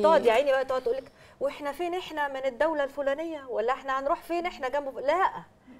تقعد يا إيه. عيني بقى تقعد تقول لك واحنا فين احنا من الدوله الفلانيه ولا احنا هنروح فين احنا جنب لا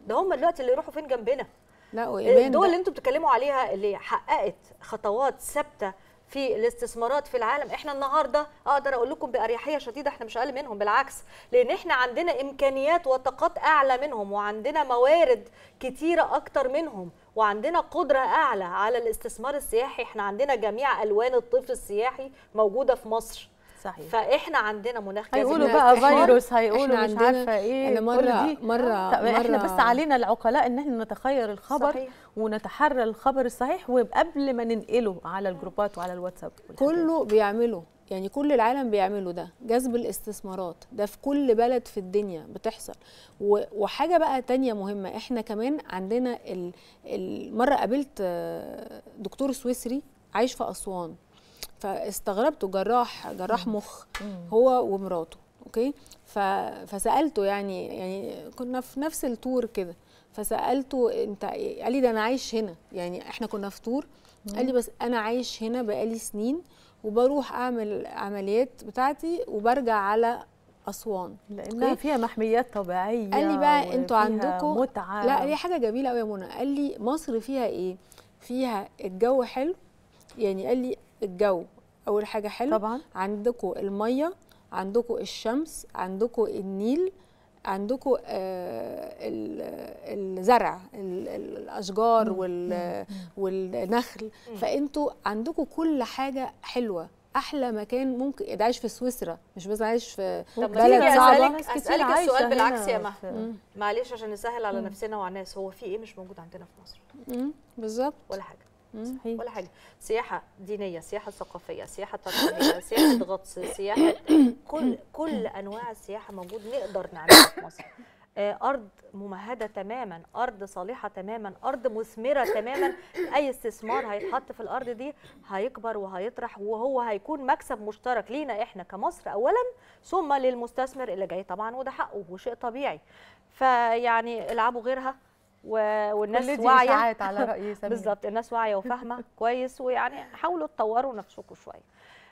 ده هم دلوقتي اللي يروحوا فين جنبنا لا آه، وايمان الدول اللي انتم بتتكلموا عليها اللي حققت خطوات ثابته في الاستثمارات في العالم احنا النهارده اقدر اقول لكم باريحيه شديده احنا مش اقل منهم بالعكس لان احنا عندنا امكانيات وطاقات اعلى منهم وعندنا موارد كتيره اكتر منهم وعندنا قدرة أعلى على الاستثمار السياحي احنا عندنا جميع ألوان الطيف السياحي موجودة في مصر صحيح فاحنا عندنا مناخ كذا هيقولوا بقى فيروس هيقولوا مش عارفه ايه انا مره دي. مره مره احنا بس علينا العقلاء ان احنا نتخير الخبر صحيح. ونتحرى الخبر الصحيح وقبل ما ننقله على الجروبات وعلى الواتساب كله بيعمله يعني كل العالم بيعملوا ده جذب الاستثمارات ده في كل بلد في الدنيا بتحصل وحاجه بقى تانية مهمه احنا كمان عندنا المره قابلت دكتور سويسري عايش في اسوان فاستغربت جراح جراح مخ هو ومراته اوكي فسالته يعني يعني كنا في نفس التور كده فسالته انت إيه؟ قال لي ده انا عايش هنا يعني احنا كنا في تور قال لي بس انا عايش هنا بقالي سنين وبروح اعمل عمليات بتاعتي وبرجع على اسوان لانها فيها محميات طبيعيه قال لي بقى انتوا عندكم متعه لا دي حاجه جميله قوي يا منى قال لي مصر فيها ايه فيها الجو حلو يعني قال لي الجو اول حاجه حلو طبعا عندكم الميه عندكم الشمس عندكم النيل عندكم آه الزرع الاشجار وال والنخل فانتوا عندكم كل حاجه حلوه احلى مكان ممكن ده عايش في سويسرا مش بس عايش في بلد صعبه ناس كتير السؤال بالعكس يا مها معلش عشان نسهل على نفسنا وعلى الناس هو في ايه مش موجود عندنا في مصر بالظبط ولا حاجه صحيح. ولا حاجه سياحه دينيه سياحه ثقافيه سياحه ترفيهيه سياحه غطس سياحه كل كل انواع السياحه موجود نقدر نعملها في مصر آه، ارض ممهده تماما ارض صالحه تماما ارض مثمره تماما اي استثمار هيتحط في الارض دي هيكبر وهيطرح وهو هيكون مكسب مشترك لينا احنا كمصر اولا ثم للمستثمر اللي جاي طبعا وده حقه وشيء طبيعي فيعني العبوا غيرها والناس واعيه على راي بالظبط الناس واعيه وفاهمه كويس ويعني حاولوا تطوروا نفسكم شويه